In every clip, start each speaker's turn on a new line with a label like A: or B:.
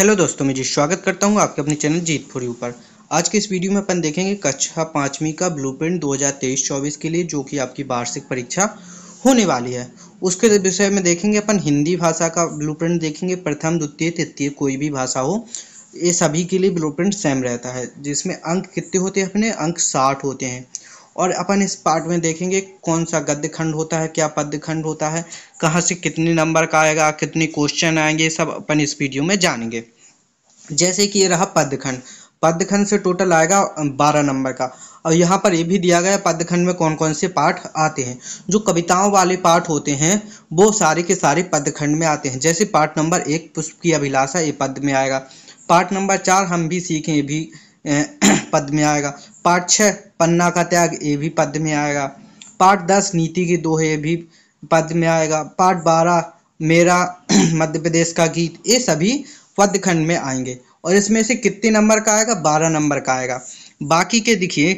A: hello दोस्तों मैं जी स्वागत करता हूं आपके अपने चैनल जीतपुरी पर आज के इस वीडियो में अपन देखेंगे कक्षा पाँचवीं का ब्लूप्रिंट 2023-24 के लिए जो कि आपकी वार्षिक परीक्षा होने वाली है उसके विषय में देखेंगे अपन हिंदी भाषा का ब्लूप्रिंट देखेंगे प्रथम द्वितीय तृतीय कोई भी भाषा हो ये सभी के लिए ब्लू सेम रहता है जिसमें अंक कितने होते हैं अपने अंक साठ होते हैं और अपन इस पार्ट में देखेंगे कौन सा गद्य खंड होता है क्या पद्य खंड होता है कहाँ से कितने नंबर का आएगा कितने क्वेश्चन आएंगे सब अपन इस वीडियो में जानेंगे जैसे कि ये रहा पद्य खंड पद्य खंड से टोटल आएगा बारह नंबर का और यहाँ पर ये भी दिया गया पद्य खंड में कौन कौन से पाठ आते हैं जो कविताओं वाले पाठ होते हैं वो सारे के सारे पद्य खंड में आते हैं जैसे पाठ नंबर एक पुष्प की अभिलाषा ये पद में आएगा पाठ नंबर चार हम भी सीखें ये भी पद में आएगा पार्ट छः पन्ना का त्याग ये भी पद में आएगा पार्ट दस नीति की दोहे ये भी पद में आएगा पार्ट बारह मेरा मध्य प्रदेश का गीत ये सभी पद खंड में आएंगे और इसमें से कितने नंबर का आएगा बारह नंबर का आएगा बाकी के देखिए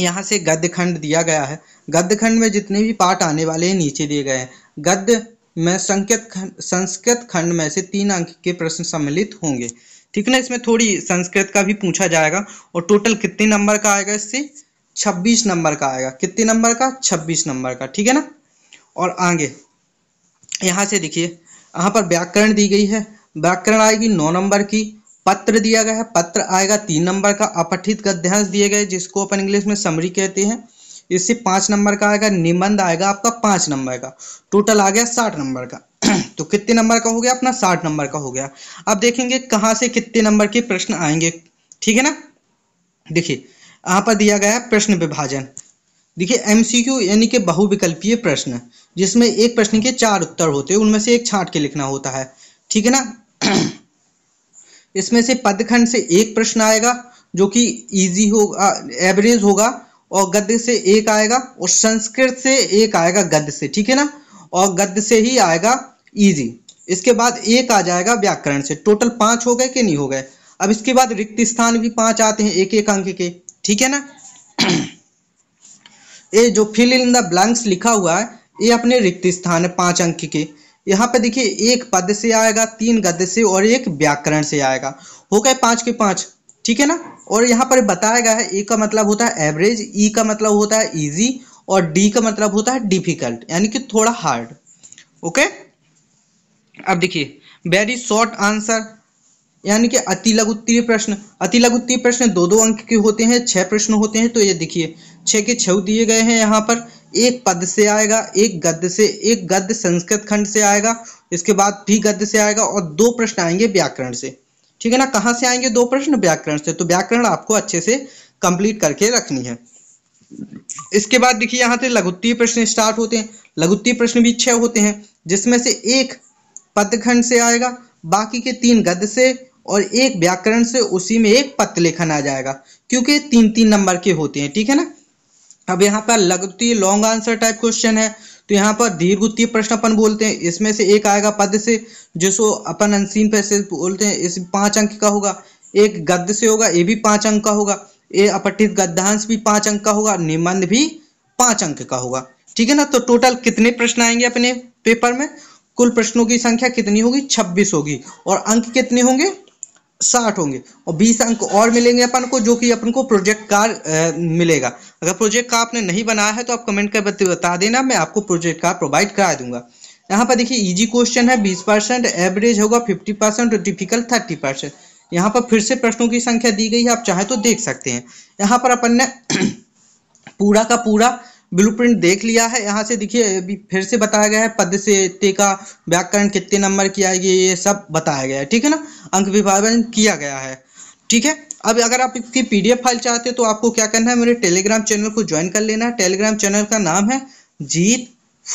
A: यहाँ से गद्य खंड दिया गया है गद्य खंड में जितने भी पाठ आने वाले हैं नीचे दिए गए हैं गद्य में संकेत खंड संस्कृत खंड में से तीन अंक के प्रश्न सम्मिलित होंगे ठीक है ना इसमें थोड़ी संस्कृत का भी पूछा जाएगा और टोटल कितने नंबर का आएगा इससे छब्बीस नंबर का आएगा कितने नंबर का छब्बीस नंबर का ठीक है ना और आगे यहाँ से देखिए यहाँ पर व्याकरण दी गई है व्याकरण आएगी नौ नंबर की पत्र दिया गया है पत्र आएगा तीन नंबर का अपठित गद्यांश दिए गए जिसको अपन इंग्लिश में समरी कहते हैं इससे पाँच नंबर का आएगा निबंध आएगा आपका पाँच नंबर का टोटल आ गया साठ नंबर का तो कितने नंबर का हो गया अपना साठ नंबर का हो गया अब देखेंगे कहाँ से कितने नंबर के प्रश्न आएंगे ठीक है ना देखिए यहाँ पर दिया गया प्रश्न विभाजन देखिए एमसीक्यू यानी कि बहुविकल्पीय प्रश्न जिसमें एक प्रश्न के चार उत्तर होते हैं उनमें से एक छाट के लिखना होता है ठीक है ना इसमें से पदखंड से एक प्रश्न आएगा जो कि इजी होगा एवरेज होगा और गद्य से एक आएगा और संस्कृत से एक आएगा गद्य से ठीक है ना और गद्य से ही आएगा ईजी इसके बाद एक आ जाएगा व्याकरण से टोटल पांच हो गए कि नहीं हो गए अब इसके बाद रिक्त स्थान भी पांच आते हैं एक एक अंक के ठीक है ना ये जो फिल इन द ब्लैंक्स लिखा हुआ है ये अपने रिक्त स्थान है पांच अंक के यहाँ पे देखिए एक पद से आएगा तीन गद्य से और एक व्याकरण से आएगा हो गए पांच के पांच ठीक है ना और यहाँ पर बताया गया है ए का मतलब होता है एवरेज ई e का मतलब होता है इजी और डी का मतलब होता है डिफिकल्ट यानी कि थोड़ा हार्ड ओके अब देखिए वेरी शॉर्ट आंसर यानी कि अति लघु उत्तरीय प्रश्न अति लघु उत्तरीय प्रश्न दो दो अंक के होते हैं छह प्रश्न होते हैं तो ये देखिए छह के छह दिए गए हैं यहाँ पर एक पद से आएगा एक गद्य से एक गद्य संस्कृत खंड से आएगा इसके बाद भी गद्य से आएगा और दो प्रश्न आएंगे व्याकरण से ठीक है ना कहाँ से आएंगे दो प्रश्न व्याकरण से तो व्याकरण आपको अच्छे से कंप्लीट करके रखनी है इसके बाद देखिए यहाँ से लघुत्तीय प्रश्न स्टार्ट होते हैं लघुत्तीय प्रश्न भी छह होते हैं जिसमें से एक पदखंड से आएगा बाकी के तीन गद्य से और एक व्याकरण से उसी में एक पत्र लेखन आ जाएगा क्योंकि तीन तीन नंबर के होते हैं ठीक है ना अब यहाँ पर लगती लॉन्ग आंसर टाइप क्वेश्चन है तो यहाँ पर दीर्घ उत्तीय प्रश्न अपन बोलते हैं इसमें से एक आएगा पद से जिसको अपन अनसीन पे से बोलते हैं इस पांच अंक का होगा एक गद्य से होगा ये भी पांच अंक का होगा ये अपठित गद्यांश भी पांच अंक का होगा निबंध भी पांच अंक का होगा ठीक है ना तो टोटल कितने प्रश्न आएंगे अपने पेपर में कुल प्रश्नों की संख्या कितनी होगी छब्बीस होगी और अंक कितने होंगे साठ होंगे और बीस अंक और मिलेंगे अपन को जो कि अपन को प्रोजेक्ट कार्ड मिलेगा अगर प्रोजेक्ट का आपने नहीं बनाया है तो आप कमेंट कर बता देना मैं आपको प्रोजेक्ट कार प्रोवाइड करा दूंगा यहाँ पर देखिए इजी क्वेश्चन है बीस परसेंट एवरेज होगा फिफ्टी परसेंट और डिफिकल्ट थर्टी परसेंट यहाँ पर फिर से प्रश्नों की संख्या दी गई है आप चाहे तो देख सकते हैं यहाँ पर अपन ने पूरा का पूरा ब्लूप्रिंट देख लिया है यहाँ से देखिए अभी फिर से बताया गया है पद से ते का व्याकरण कितने नंबर की आएगी ये सब बताया गया है ठीक है ना अंक विभाजन किया गया है ठीक है अब अगर आप इसकी पीडीएफ फाइल चाहते हैं तो आपको क्या करना है मेरे टेलीग्राम चैनल को ज्वाइन कर लेना है टेलीग्राम चैनल का नाम है जीत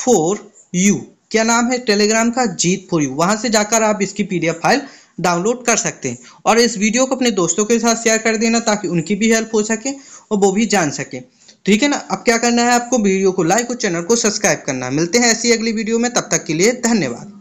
A: फोर यू क्या नाम है टेलीग्राम का जीत फोर यू वहां से जाकर आप इसकी पीडीएफ फाइल डाउनलोड कर सकते हैं और इस वीडियो को अपने दोस्तों के साथ शेयर कर देना ताकि उनकी भी हेल्प हो सके और वो भी जान सके ठीक है ना अब क्या करना है आपको वीडियो को लाइक और चैनल को सब्सक्राइब करना मिलते हैं ऐसी अगली वीडियो में तब तक के लिए धन्यवाद